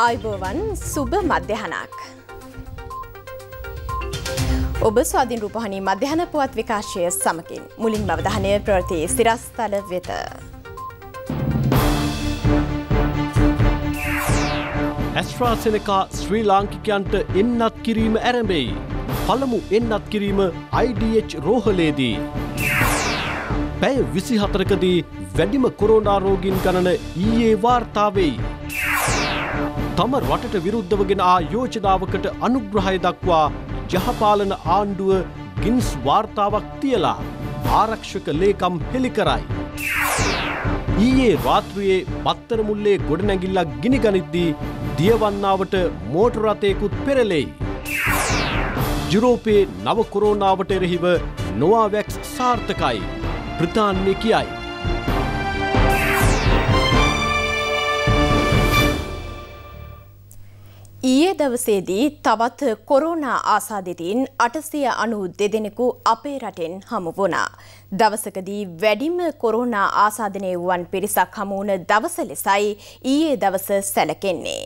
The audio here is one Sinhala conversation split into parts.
ආයිබෝවන් සුභ මධ්‍යහනක්. ඔබ ස්වාධීන් රූපහණී මධ්‍යහන පුවත් විකාශය සමකින් මුලින් බවධානය ප්‍රවෘති සිරස්ථල වෙත. ඇස්ට්‍රාසෙනකා ශ්‍රී ලාංකිකයන්ට එන්නත් කිරීම ඇරඹෙයි. පළමු එන්නත් කිරීම IDH රෝහලේදී. පැය විසිහතරකදී වැඩිම කොරෝනාරෝගින් ගණන ඊයේ වාර්තාවෙයි. තම රටට විරුද්ධව ගෙන ආ යෝජනාවකට අනුග්‍රහය දක්වා ජහපාලන ආණ්ඩුව ගින්ස් වාර්තාවක් තියලා ආරක්ෂක ලේකම් හෙළි කරයි. ඊයේ රාත්‍රියේ පත්තරමුල්ලේ ගොඩනැගිල්ලක් ගිනි ගනිද්දී දියවන්නාවට මෝටරතයකුත් පෙරලෙයි. ජුරෝපයේ නවකොරෝණාවට එරෙහිව නොවාවැක්ස් සාර්ථකයි ප්‍රතාන්‍ය කියයි. ඊයේ දවසේදී තවත් කොරෝනා ආසාදිතින් අටසය අනු දෙදෙනෙකු අපේ රටෙන් හමු වුණා. දවසකදී වැඩිම කොරෝනා ආසාධනය වුවන් පිරිසක් හමුවන දවස ලෙසයි ඊයේ දවස සැලකෙන්නේ.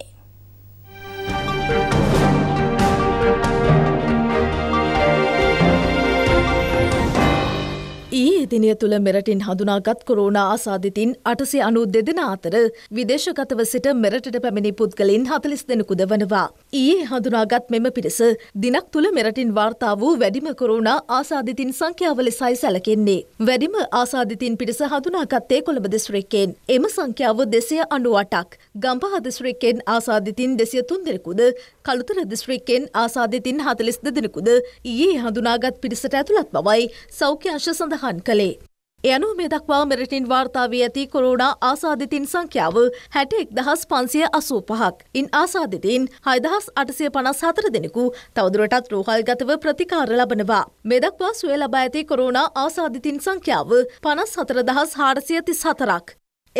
පවතිනය තුළ මෙරටින් හඳුනාගත් කොරෝණ ආසාධිතින් අටසේ අනු දෙදෙන අතර විදේශගතව සිට මෙරටට පැමිණි පුද්ගලින් හතලිස් දෙනෙකුද වනවා. ඊයේ හඳුනාගත් මෙම පිරිස දිනක් තුළ මෙරටින් වාර්තා වූ වැඩිම කොරෝණ ආසාධිතින් සංඛ්‍යාවල සයි සැලකෙන්නේ. වැඩිම ආසාධිතින් පිරිස හඳුනාගත්තේ කොළඹ දිස්ත්‍රික්කෙන්. එම සංඛ්‍යාව දෙසය අනුවටක්. ගම්පහ දිස්ත්‍රික්කෙන් ආසාධිතින් දෙසිය තුන් දෙනෙකුද කළුතර දිස්ත්‍රික්කෙන් ආසාධිතින් හතලිස් දෙදෙනෙකුද ඊයේ හඳුනාගත් පිරිසට ඇතුළත් බවයි සෞඛ්‍යංශ සඳහන් කළේ. කළේ. යනු මේ දක්වා මෙරටින් වාර්තා වී ඇති කොරෝනා ආසාධිතින් සංඛ්‍යාව හැට එක් දහස් පන්සිය අසූ පහක්. ඉන් ආසාධිතින් හයදහස් අටසය පනස් හතර දෙනෙකු තවදුරටත් රෝහල්ගතව ප්‍රතිකාර ලබනවා. මේ දක්වා සුවේ ලබා ඇති කොරෝනා ආසාධිතින් සංඛ්‍යාව පනස් හතර දහස් හාරසිය තිස් හතරක්.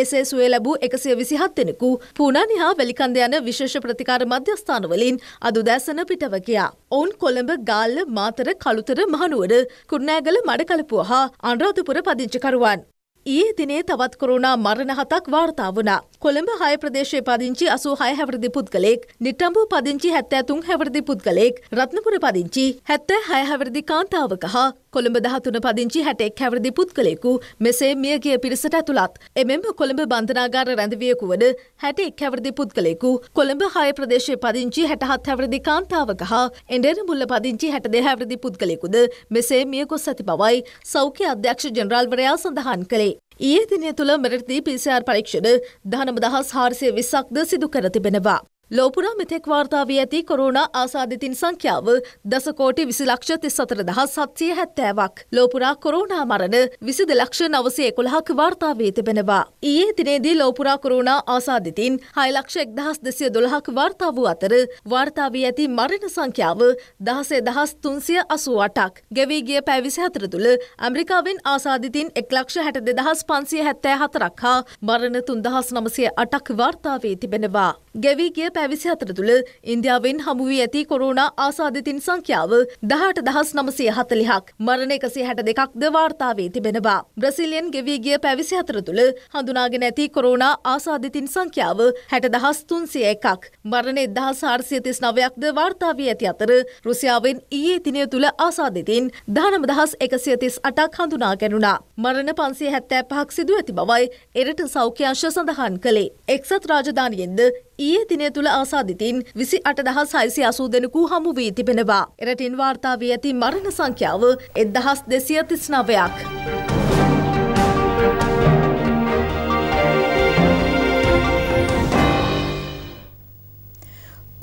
එසේ සුවේ ලැබූ එකසිය විසිහත් දෙනෙකු පූනානි හා වැලිකන්ද යන විශේෂ ප්‍රතිකාර මධ්‍යස්ථානවලින් අද උදෑසන පිටව ගියා. ඔවුන් කොළඹ ගාල්ල මාතර කළුතර මහනුවර කුරුණෑගල මඩකලපුව හා අනුරාධපුර පදිංචිකරුවන්. ඒ දිනේ තවත් කොරුණා මරණ හතක් වාර්තා වුණා. කොළඹ හය ප්‍රදේශයේ පදිංචි 86 හැවිරිදි පුද්ගලෙක්, නිට්ටඹු පදිංචි 73 හැවිරිදි පුද්ගලෙක්, රත්නපුර පදිංචි 76 හැවිරිදි කාන්තාවක හා කොළඹ 13 පදිංචි 61 හැවිරිදි පුද්ගලයෙකු මෙසේ මියගිය පිරිසට ඇතුළත්. එමෙන්ම කොළඹ බන්ධනාගාර රැඳවියෙකු වන 61 හැවිරිදි පුද්ගලයෙකු, කොළඹ හය ප්‍රදේශයේ පදිංචි 67 හැවිරිදි කාන්තාවක හා එඬෙරමුල්ල පදිංචි 62 හැවිරිදි පුද්ගලයෙකුද මෙසේ මියගොස් ඇති බවයි සෞඛ්‍ය අධ්‍යක්ෂ ජනරාල්වරයා සඳහන් කළේ. ඊයේ දිනය තුළ මෙරටදී පිසිR පරීක්ෂණ දහනම දහස් හාරසය විසක්ද සිදු කර තිබෙනවා. ලෝපුරා මෙතෙක් වාර්තා වී ඇති කොරෝනා ආසාදිතින් සංඛ්‍යාව දසකෝටි විසි ලක්ෂ තිස් සතර දහස් සත්සිය හැත්තෑවක්. ලෝපුරා කොරෝනා මරණ විසිද ලක්ෂ නවසේ කොළහක් වාර්තා වී තිබෙනවා. ඊයේ දිනේදී ලෝපුරා කොරෝනා ආසාදිතින් හයලක්ෂ එක් දහස් දෙසිය දොළහක් වාර්තා වූ අතර වාර්තා වී ඇති මරණ සංඛ්‍යාව දහසේ දහස් තුන්සිය අසූ අටක්. ගෙවීගිය පැවිසි හතර තුළ ඇමරිකාවෙන් ආසාදිතින් එක් ලක්ෂ හැට දෙදහස් පන්සිය හැත්තෑ හතරක් හා මරණ තුන්දහස් නමසය අටක් වාර්තා වී තිබෙනවා. ගෙවීගිය පැ විසි හතර තුළ ඉන්දියාවෙන් හමුුවී ඇති කොරුණා ආසාධිතින් සංඛ්‍යාව දහට දහස් නමසේ හතලිහක් මරණ එකසේ හැට දෙකක් ද වාර්තාවේ තිබෙනවා. බ්‍රසිලියන් ගෙවීගිය පැවිසි හතර තුළ හඳුනාගෙන ඇති කොරුණා ආසාධිතින් සංඛ්‍යාව හැට දහස් තුන්සිය එකක් මරණ එදහා සාර්සියතිස් නවයක් ද වාර්තාාවී ඇති අතර රුසියාවෙන් ඊයේ තිනය තුළ ආසාධිතින් දහනම දහස් එකසියතිස් අටක් හඳුනා ගැනුණා. මරණ පන්සේ හැත්තෑ පහක් සිදු ඇති බවයි එරට සෞඛ්‍යංශ සඳහන් කළේ. එක්සත් රාජධානියෙන්ද ඊයේ දිනය තුළ ආසාධිතින් විසි අටදහස් හයිසි අසූ දෙනකු හමු වී තිබෙනවා. එරටින් වාර්තා වී ඇති මරණ සංඛ්‍යාව එදහස් දෙසිය තිස්නවයක්.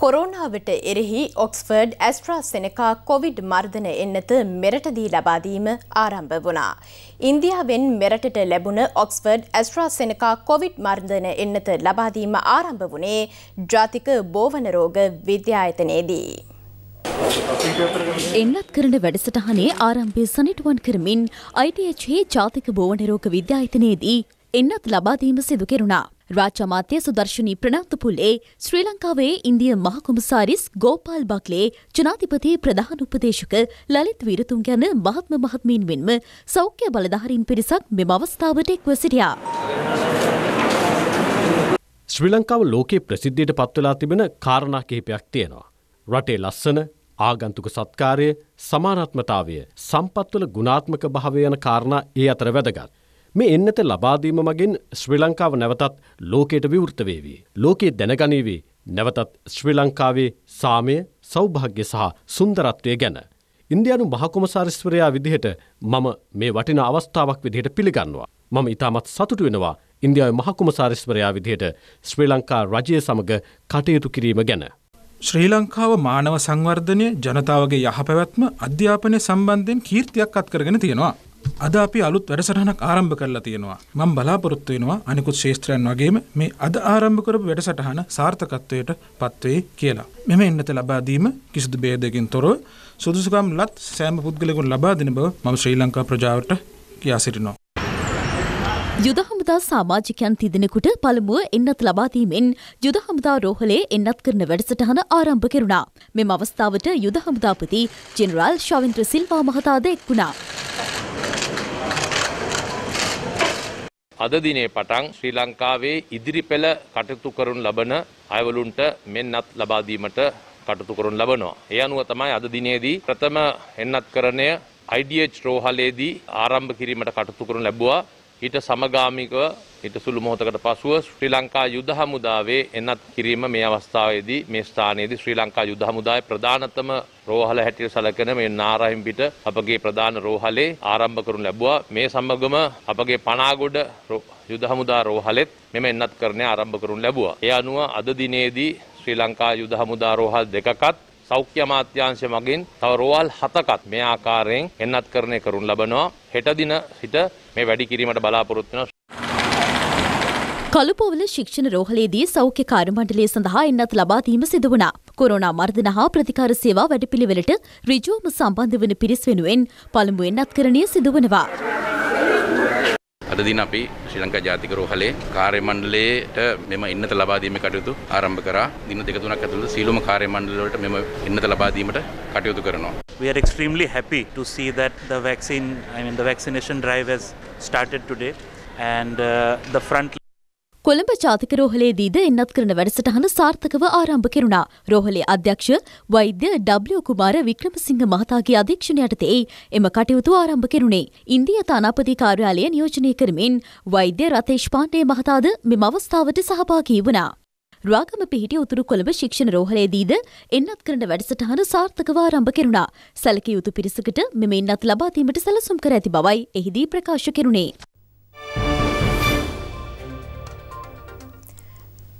කොරෝනාවට එරෙහි ඔක්ස්ෆර්ඩ් ඇස්ට්‍රා සෙනකා කොවිඩ් මර්ධන එන්නත මෙරටදී ලබාදීම ආරම්භ වුණා. ඉන්දියාවෙන් මෙරටට ලැබුණ ඔක්ස්ෆර්ඩ් ඇස්ට්‍රා සෙනකා කොවිඩ් මර්ධන එන්නත ලබාදීම ආරම්භ වුණේ ජාතික බෝවනරෝග විද්‍යායතනයේදී. එන්නත් කරන වැඩසටහනේ ආරම්භය සනිටුවන් කරමින් අයිටHේ ජාතික බෝවනරෝග විද්‍යායතනයේදී එන්නත් ලබාදීම සිදු කෙරුණා. රාජ්‍යමාත්‍ය සුදර්ශනී ප්‍රනාන්තුපුල්ලේ ශ්‍රී ලංකාවේ ඉන්දිය මහකොමසාරිස් ගෝපාල් බක්ලේ ජනාධිපති ප්‍රධාන උපදේශක ලලිත් වීරතුන් ගැන මහත්ම මහත්මීන් මෙන්ම සෞඛ්‍ය බලධාරීන් පිරිසක් මෙම අවස්ථාවට එක්ව සිටියා. ශ්‍රී ලංකාව ලෝකයේ ප්‍රසිද්ධියට පත්වලා තිබෙන කාරණා කිහිපයක් තියෙනවා. රටේ ලස්සන ආගන්තුක සත්කාරය සමානත්මතාවය සම්පත්වල ගුණාත්මක භාවය යන කාරණා ඒ අතර වැදගත්. මේ එන්නත ලබාදීම මගින් ශ්‍රී ලංකාව නැවතත් ලෝකයට විවෘත වේවි. ලෝකයේ දැනගනීවි නැවතත් ශ්‍රී ලංකාවේ සාමය, සෞභාග්‍ය සහ සුන්දරත්වය ගැන. ඉන්දියානු මහකොමසාරිස්වරයා විදිහට මම මේ වටින අවස්ථාවක් විදිහට පිළිගන්නවා. මම ඉතාමත් සතුටු වෙනවා ඉන්දියාවේ මහකුමසාරිස්වරයා විදිහට ශ්‍රී ලංකා රජය සමග කටයුතු කිරීම ගැන. ශ්‍රී ලංකාව මානව සංවර්ධනය ජනතාවගේ යහපැවැත්ම අධ්‍යාපනය සම්බන්ධයෙන් කීර්තියක් අත්කරගෙන තියෙනවා. අද අපි අලුත් වැඩසටහනක් ආරම්භ කරලා තියෙනවා. මම බලාපොරොත්තු වෙනවා අනිකුත් ශේෂ්ත්‍රයන් වගේම මේ අද ආරම්භ කරපු වැඩසටහන සාර්ථකත්වයට පත්වේ කියලා. මෙම එන්නත ලබා දීම කිසිදු ભેදයකින් තොරව සුදුසුකම් ලත් සෑම පුද්ගලයෙකුට ලබා දෙන බව මම ශ්‍රී ලංකා ප්‍රජාවට කියා සිටිනවා. යුද හමුදා සාමාජිකයන් තිදෙනෙකුට පළමුුව එන්නත් ලබාදීමෙන් යුද හමුදා රෝහලේ එන්නත් කරන වැඩසටහන ආරම්භ කෙරුණා. මෙම අවස්ථාවට යුද හමුදාපති ජෙනරල් ශවින්ත්‍ර සිල්වා මහතාද එක් වුණා. අද දිනේ පටන් ශ්‍රී ලංකාවේ ඉදිරි පෙළ කටයුතු කරුන් ලබන අයවලුන්ට මෙන්නත් ලබාදීමට කටතු කරුන් ලබනවා. ඒ අනුව තමයි අද දිනේදී ප්‍රථම එන්නත් කරණය IDH රෝහලේදී ආරම්භ කිරීමට කටතු කරන ලැබවා ඊට සමගාමිකව ඊට සුළු මොහොතකට පසුව ශ්‍රී ලංකා යුද හමුදාවේ එන්නත් කිරීම මේ අවස්ථාවේදී මේ ස්ථානයේදී ශ්‍රී ලංකා යුද හමුදාවේ ප්‍රධානතම රෝහල හැටියට සැලකෙන මේ නාරහිම්පිට අපගේ ප්‍රධාන රෝහලේ ආරම්භ කරනු ලැබුවා මේ සමගම අපගේ පනාගොඩ යුද හමුදා රෝහලෙත් මෙම එන්නත් කරණය ආරම්භ කරනු ලැබුවා. ඒ අනුව අද දිනේදී ශ්‍රී ලංකා යුද හමුදා රෝහල් දෙකකත් සෞඛ්‍ය අමාත්‍යාංශය මගින් තව රෝවල් හතකත් මේ ආකාරයෙන් එන්නත් කරණය කරුන් ලබනවා. හෙට දින සිට මේ වැඩි කිරීමට බලාපොරොත්තු වෙනවා. කළුපොවල ශික්ෂණ රෝහලේදී සෞඛ්‍ය කාර්යමණ්ඩලය සඳහා එන්නත් ලබා දීම සිදු වුණා. කොරෝනා මර්ධන හා ප්‍රතිකාර සේවා වැඩපිළිවෙලට ඍජුවම සම්බන්ධ වන පිරිස් වෙනුවෙන් පළමු එන්නත්කරණය සිදු වෙනවා. අදදින අපි ශ්‍රී ලංකා ජාතික රෝහලේ කාර්ය මණ්ඩලයට මෙම ඉන්නත ලබා දීමේ කටයුතු ආරම්භ කරා. දින දෙක තුනක් ඇතුළත සීලොම කාර්ය මණ්ඩල වලට මෙම ඉන්නත ලබා දීමට කටයුතු කරනවා. We are extremely happy to see that the vaccine I mean the vaccination drive has started today and uh, the front Colombo ජාතික රෝහලේදීද එන්නත් කරන වැඩසටහන සාර්ථකව ආරම්භ කෙරුණා. රෝහලේ අධ්‍යක්ෂ වෛද්‍ය ඩබ්ලිව් කුමාර වික්‍රමසිංහ මහතාගේ අධීක්ෂණය යටතේ එම කටයුතු ආරම්භ කෙරුණේ. ඉන්දියා තානාපති කාර්යාලය නියෝජනය කරමින් වෛද්‍ය රතේෂ් පාණ්ඩේ මහතාද මෙම අවස්ථාවට සහභාගී වුණා. රාගම පිහිටි උතුරු කොළඹ ශික්ෂණ රෝහලේදීද එන්නත් කරන වැඩසටහන සාර්ථකව ආරම්භ කෙරුණා. සැලකිය යුතු පිරිසකට මෙම එන්නත් ලබා දීමට සැලසුම් කර ඇති බවයි එහිදී ප්‍රකාශ කෙරුණේ.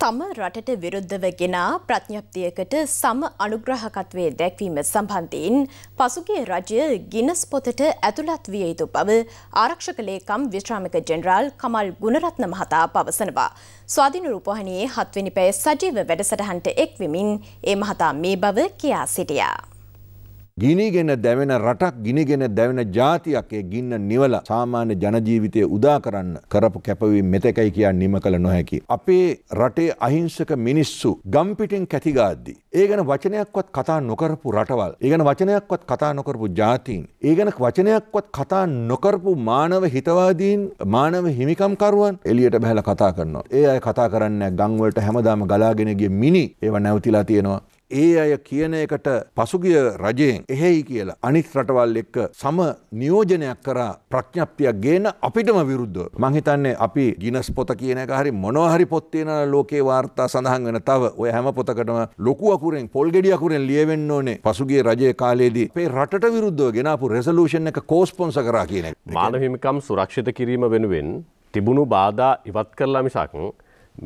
තම රටට විරුද්ධව ගෙනා ප්‍රඥප්තියකට සම අනුග්‍රහකත්වය දැක්වීම සම්බන්ධයෙන් පසුගේ රජය ගිනස් පොතට ඇතුළත් විය යුතු බව ආරක්ෂක ලේකම් විශ්‍රාමික ජෙනරාල් කමල් ගුණරත්න මහතා පවසනවා. ස්වාධීන රූපවාහිනියේ හත්වෙනි පැය සජීව වැඩසටහනට එක්වෙමින් ඒ මහතා මේ බව කියා සිටියා. ගිනිගෙන දැවෙන රටක් ගිනිගෙන දැවෙන ජාතියක් ඒ ගින්න නිවල සාමාන්‍ය ජනජීවිතය උදා කරන්න කරපු කැපවීම මෙතකයි කියන්න නිම කළ නොහැකි. අපේ රටේ අහිංසක මිනිස්සු ගම්පිටින් කැතිගාද්දි. ඒ ගැන වචනයක්වත් කතා නොකරපු රටවල්. ඒ ගැන වචනයක්වත් කතා නොකරපු ජාතීන්. ඒ ගැන වචනයක්වත් කතා නොකරපු මානව හිතවාදීන් මානව හිමිකම්කරුවන් එලියට බැහැලා කතා කරනවා. ඒ අය කතා කරන්නේ ගම් වලට හැමදාම ගලාගෙන ගිය මිනි ඒව නැවතිලා තියෙනවා. ඒ අය කියන එකට පසුගිය රජයෙන් එහෙයි කියලා අනිත් රටවල් එක්ක සම නියෝජනයක් කරා ප්‍රඥප්තියක් ගේන අපිටම විරුද්ධ මංහිතන්නේ අපි ගිනස් පොත කියන එක හරි මොනහරි පොත්තියෙන ලෝකේ වාර්තා සඳහන් වෙන තව ඔය හැම පොතකටම ලොකුවකුරෙන් පොල්ගෙඩියකුරෙන් ලියවෙන්න ඕනේ පසුගේ රජය කාලයේදී පේ රට විරුද්ධ ගෙනපු රෙසලූෂන් එක කෝස්පොන්ස කරා කියන මානහිමිකම් සුරක්ෂිත කිරීම වෙනුවෙන් තිබුණු බාධා ඉවත් කරලා මිසක්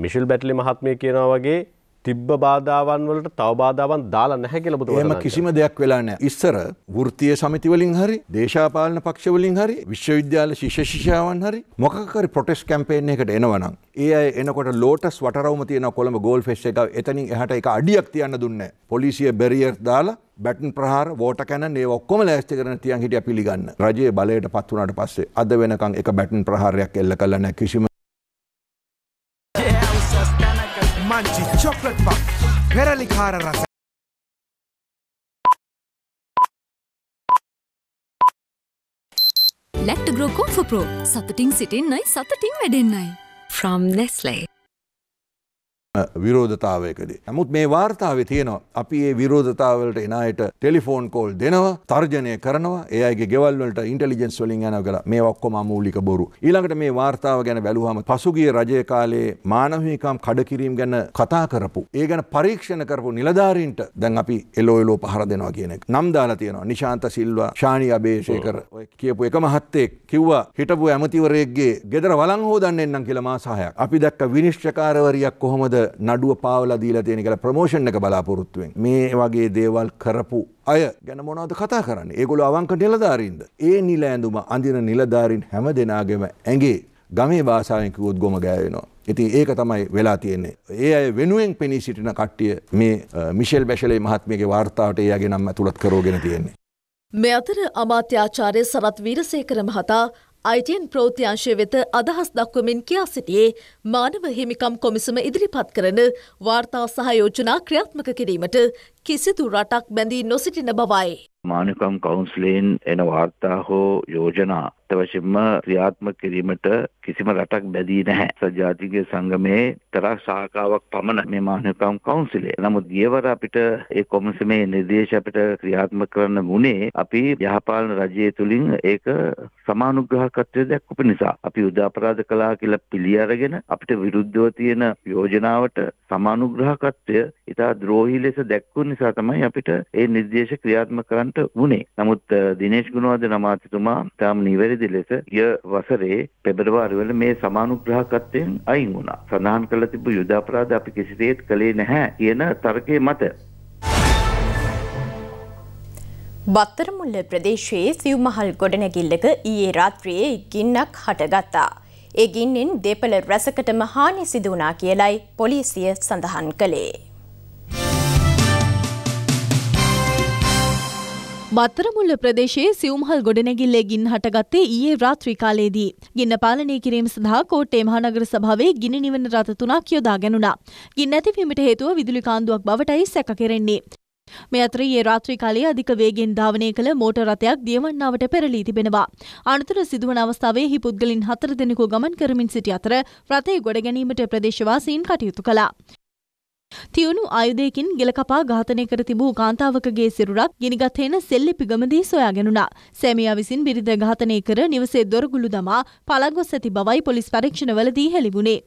මිශල් බැටලි මහත්මය කියනවා වගේ තිබ්බ බාධාවන් වලට තව බාධාවන් දාලා නැහැ කියලා බුදුරජාණන් එහෙම කිසිම දෙයක් වෙලා නැහැ. ඉස්සර වෘත්තීය සමිති වලින් හරි, දේශපාලන පක්ෂ වලින් හරි, විශ්වවිද්‍යාල ශිෂ්‍ය ශිෂ්‍යාවන් හරි මොකක් හරි ප්‍රොටෙස්ට් කැම්පේන් එකකට එනවනම් ඒ අය එනකොට ලෝටස් වටරවම තියෙන කොළඹ ගෝල් ෆෙස් එක එතනින් එහාට එක අඩියක් තියන්න දුන්නේ නැහැ. පොලිසිය බැරියර් දාලා බැටන් ප්‍රහාර වෝට කැන ඒ ඔක්කොම ලෑස්ති කරන තියන් හිටිය පිළිගන්න රජයේ බලයට පත් වනට පස්සේ අද වෙනකං එක බැටන් ප්‍රහාරයක් එල්ල කලන කිසිම chocolate puff, ರಸ Let to grow Comfort Pro. සතටින් සිටින්නයි සතටින් වැඩෙන්නයි. From Nestle. විරෝධතාවයකදී. නමුත් මේ වාර්තාව තියෙනවා අපි ඒ විරෝධතාවලට එනයට ටෙලිෆෝන් කෝල් දෙනවා තර්ජනය කරනවා ඒගේ ගෙවල්වලට ඉන්ටලිජෙන්ස් වලින් යන කලා මේ ඔක්කොම මූලික බොරු. ඊළඟට මේ වාර්තාව ගැන බැලුවම පසුගිය රජය කාලේ මානවහිකම් කඩකිරීම් ගැන කතා කරපු. ඒ ගැන පරීක්ෂණ කරපු නිලධාරීන්ට දැන් අපි එලෝයලෝ පහර දෙනවා කියනෙක් නම් දාලා තියෙනවා නිශාන්ත සිල්වා ශානී අභේෂයකර ඔය කියපු එක මහත්තෙක් කිව්වා හිටපු ඇමතිවරයෙක්ගේ ගෙදර වලං හෝදන්නෙන්නම් කියලා මාසාහයක්. අපි දැක්ක විනිශ්චකාරවරියක් කොහොමද නඩුව පාවලා දීලා තියෙන කියලා ප්‍රමෝෂන් එක බලාපොරොත්තුවෙන් මේ වගේ දේවල් කරපු අය ගැන මොනවද කතා කරන්නේ ඒගොල්ලෝ අවංක නිලධාරීන්ද ඒ නිල ඇඳුම අඳින නිලධාරීන් හැම දෙනාගෙම ඇඟේ ගමේ භාෂාවෙන් කිව්වොත් ගොම ගෑවෙනවා ඉතින් ඒක තමයි වෙලා තියෙන්නේ. ඒ අය වෙනුවෙන් පෙනී සිටින කට්ටිය මේ මිෂෙල් බැෂලේ මහත්මියගේ වාර්තාවට ඒ අගේ නම් ඇතුළත් කරෝගෙන තියෙන්නේ. මේ අතර අමාත්‍යාචාර්ය සරත් වීරසේකර මහතා අයිටන් ප්‍රෝතිංශය වෙත අදහස් දක්වමින් කියා සිටියේ මානව හිමිකම් කොමිසම ඉදිරිපත් කරන වාර්තා සහයෝජනා ක්‍රියාත්මක කිරීමට කිසිදු රටක් බැඳී නොසිටින බවයි. මානකම් කවුන්ස්ලයෙන් එන වාර්තා හෝ යෝජනා අත්වශයෙන්ම ක්‍රියාත්මක කිරීමට කිසිම රටක් බැදී නැහැ. සජාතික සංගමයේ තරක් සහකාවක් පමණ මේ මානකම් කවුන්සිලේ. නමුත් ගියවර අපිට ඒ කොමිසමේ නිර්දේශ අපිට ක්‍රියාත්මක කරන්න වුණේ අපි යහපාලන රජය තුලින් ඒක සමානුග්‍රහකත්වය දක්වපු නිසා. අපි යුදාපරාධ කළා කියලා පිළි අරගෙන අපිට විරුද්ධව තියෙන යෝජනාවට සමානුග්‍රහකත්වය ඉතා ද්‍රෝහි ලෙස දැක්වු නිසා තමයි අපිට ඒ නිර්දේශ ක්‍රියාත්මක කරන්න බවට වුණේ. නමුත් දිනේශ් ගුණවර්ධන අමාත්‍යතුමා තාම නිවැරදි ලෙස ගිය වසරේ පෙබරවාරි වල මේ සමානුග්‍රහකත්වයෙන් අයින් වුණා. සඳහන් කළ තිබු යුද අපරාධ අපි කිසිසේත් කළේ නැහැ කියන තර්කයේ මත බත්තරමුල්ල ප්‍රදේශයේ සිව්මහල් ගොඩනැගිල්ලක ඊයේ රාත්‍රියේ ගින්නක් හටගත්තා. ඒ ගින්නෙන් දෙපළ රැසකටම හානි සිදුවනා කියලයි පොලිසිය සඳහන් කළේ. බත්තරමුල්ල ප්‍රදේශයේ සියුම්හල් ගොඩනැගිල්ලේ ගින් හටගත්තේ ඊයේ රාත්‍රී කාලයේදී. ගින්න පාලනය කිරීම සඳහා කෝට්ටේ මහනගර සභාවේ ගිනි නිවන රථ තුනක් යොදා ගැනුණා. ගින්න ඇතිවීමට හේතුව විදුලි කාන්දුවක් බවටයි සැක කෙරෙන්නේ. මේ අතර ඊයේ රාත්‍රී කාලයේ අධික වේගෙන් ධාවනය කළ මෝටර් රථයක් දියවන්නාවට පෙරලී තිබෙනවා. අනතුර සිදුවන අවස්ථාවේ හි පුද්ගලින් හතර දෙනෙකු ගමන් කරමින් සිටි අතර රථය ගොඩ ගැනීමට ප්‍රදේශවාසීන් කටයුතු කළා. තියුණු ආයුධයකින් ගෙලකපා ඝාතනය කර තිබූ කාන්තාවකගේ සිරුරක් ගිනිගත් හේන සෙල්ලිපිගමදී සොයා ගැනුණා. සැමියා විසින් බිරිඳ ඝාතනය කර නිවසේ දොරගුළු දමා පළගොස් ඇති බවයි පොලිස් පරීක්ෂණවලදී හෙළිවුණේ.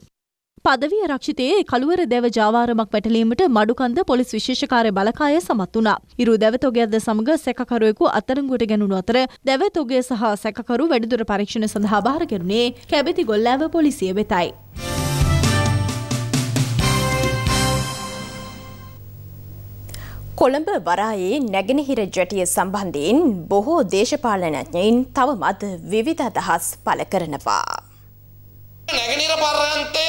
පදවිය රක්ෂිතයේ කළුවර දැව ජාවාරමක් පැටලීමට මඩුකන්ද පොලිස් විශේෂකාරය බලකාය සමත් වුණා. ඉරු දැව තොගයක්ද සමග සැකකරුවෙකු අත්අඩංගුවට ගැනුණු අතර දැව තොගය සහ සැකකරු වැඩිදුර පරීක්ෂණ සඳහා බාර ගැනුණේ කැබිතිගොල්ලෑව පොලිසිය වෙතයි. කොළඹ වරායේ නැගෙනහිර ජැටිය සම්බන්ධයෙන් බොහෝ දේශපාලනඥයින් තවමත් විවිධ අදහස් පළ කරනවා. වැහිනිර පර්යන්තය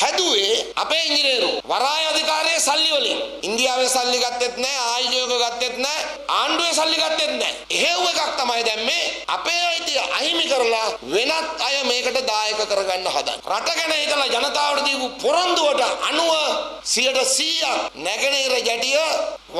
හැදුවේ අපේ ඉංජිනේරු වරාය අධිකාරියේ සල්ලි වලින් ඉන්දියාවේ සල්ලි ගත්තෙත් නැහැ ආයෝජක ගත්තෙත් නැහැ ආණ්ඩුවේ සල්ලි ගත්තෙත් නැහැ එහෙව් එකක් තමයි දැම්මේ අපේ අයිතිය අහිමි කරලා වෙනත් අය මේකට දායක කරගන්න හදන රට ගැන හිතලා ජනතාවට දීපු පොරොන්දුවට අනුව 100% නැගෙනහිර ජැටිය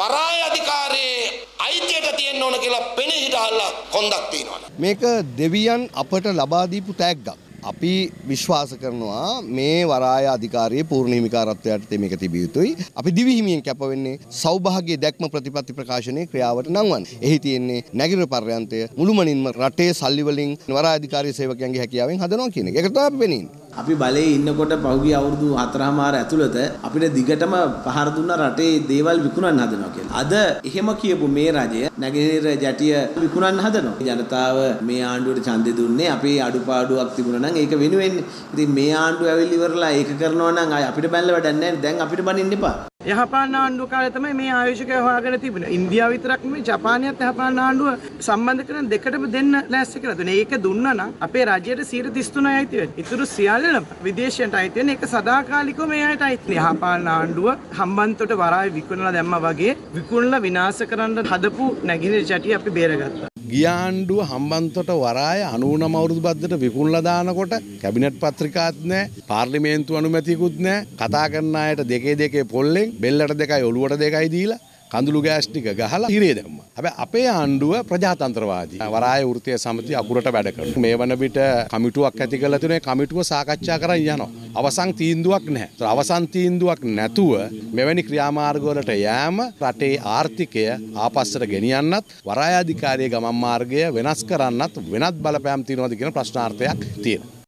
වරාය අධිකාරියේ අයිතියට තියෙන්න ඕන කියලා පෙනහිට අල්ල කොන්දක් තියනවා මේක දෙවියන් අපට ලබා දීපු තෑග්ගක් අපි විශ්වාස කරනවා මේ වරාය අධිකාරයේ පූර්ණ හිමිකාරත්වයට මේක තිබිය යුතුයි. අපි දිවිහිමියෙන් කැප වෙන්නේ සෞභාග්‍ය දැක්ම ප්‍රතිපත්ති ප්‍රකාශනයේ ක්‍රියාවට නංවන්න. එහි තියෙන්නේ නැගිර පර්යන්තය මුළුමනින්ම රටේ සල්ලි වලින් වරාය අධිකාරී සේවකයන්ගේ හැකියාවෙන් හදනවා කියන එක. ඒක තමයි අපි වෙන්නේ. අපි බලේ ඉන්නකොට පහුගිය අවුරුදු 4මාර ඇතුළත අපිට දිගටම පහර දුන්න රටේ දේවල් විකුණන්න හදනවා කියලා. අද එහෙම කියපු මේ රජය නැගෙනහිර ජැටිය විකුණන්න හදනවා. ජනතාව මේ ආණ්ඩුවට ඡන්දය දුන්නේ අපේ අඩුපාඩුවක් තිබුණා නම් ඒක වෙනුවෙන් ඉතින් මේ ආණ්ඩුව ඇවිල්ලා ඉවරලා ඒක කරනවා නම් අපිට බැලලා වැඩක් නැහැ. දැන් අපිට බනින්න එපා. යහපාලන ආණ්ඩුව කාලේ තමයි මේ ආයෝෂකය හොයාගෙන තිබුණේ. ඉන්දියාව විතරක් නෙමෙයි ජපානයත් යහපාලන ආණ්ඩුව සම්බන්ධ කරන දෙකටම දෙන්න ලෑස්ති කියලා දුන්නේ. ඒක දුන්නා නම් අපේ රජයට 133යි අයිති වෙන්නේ. ඉතුරු සියල්ලම විදේශයන්ට අයිති වෙන්නේ. ඒක සදාකාලිකව මේ අයට අයිති. යහපාලන ආණ්ඩුව හම්බන්තොට වරාය විකුණලා දැම්මා වගේ විකුණලා විනාශ කරන්න හදපු නැගින ජටි අපි බේරගත්තා. ගියාණ්ඩුව හම්බන්තොට වරාය අනුනම අවුරුදු බද්දට විකුණලා දානකොට කැබිනට් පත්‍රිකාත් නැහැ පාර්ලිමේන්තු අනුමැතියකුත් නැහැ කතා කරන අයට දෙකේ දෙකේ පොල්ලෙන් බෙල්ලට දෙකයි ඔලුවට දෙකයි දීලා කඳුළු ගෑස් ටික ගහලා ඉරේ දැම්මා. හැබැයි අපේ ආණ්ඩුව ප්‍රජාතන්ත්‍රවාදී. වරාය වෘත්තීය සමිතිය අකුරට වැඩ කරනවා. මේ වන විට කමිටුවක් ඇති කරලා තිබුණේ කමිටුව සාකච්ඡා කරන් යනවා. අවසන් තීන්දුවක් නැහැ. ඒතර අවසන් තීන්දුවක් නැතුව මෙවැනි ක්‍රියාමාර්ග වලට යෑම රටේ ආර්ථිකය ආපස්සට ගෙනියන්නත් වරාය අධිකාරියේ ගමන් මාර්ගය වෙනස් කරන්නත් වෙනත් බලපෑම් තියෙනවද කියන ප්‍රශ්නාර්ථයක් තියෙනවා.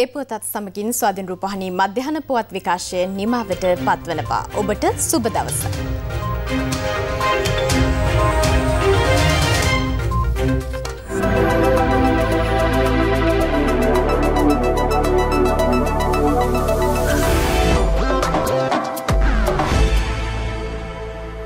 ඒ පුවතත් සමගින් ස්වාධීන් රූපහානි මධ්‍යහන පුවත් විකාශය නිමාවට පත්වනවා. ඔබට සුබ දවසක්. Música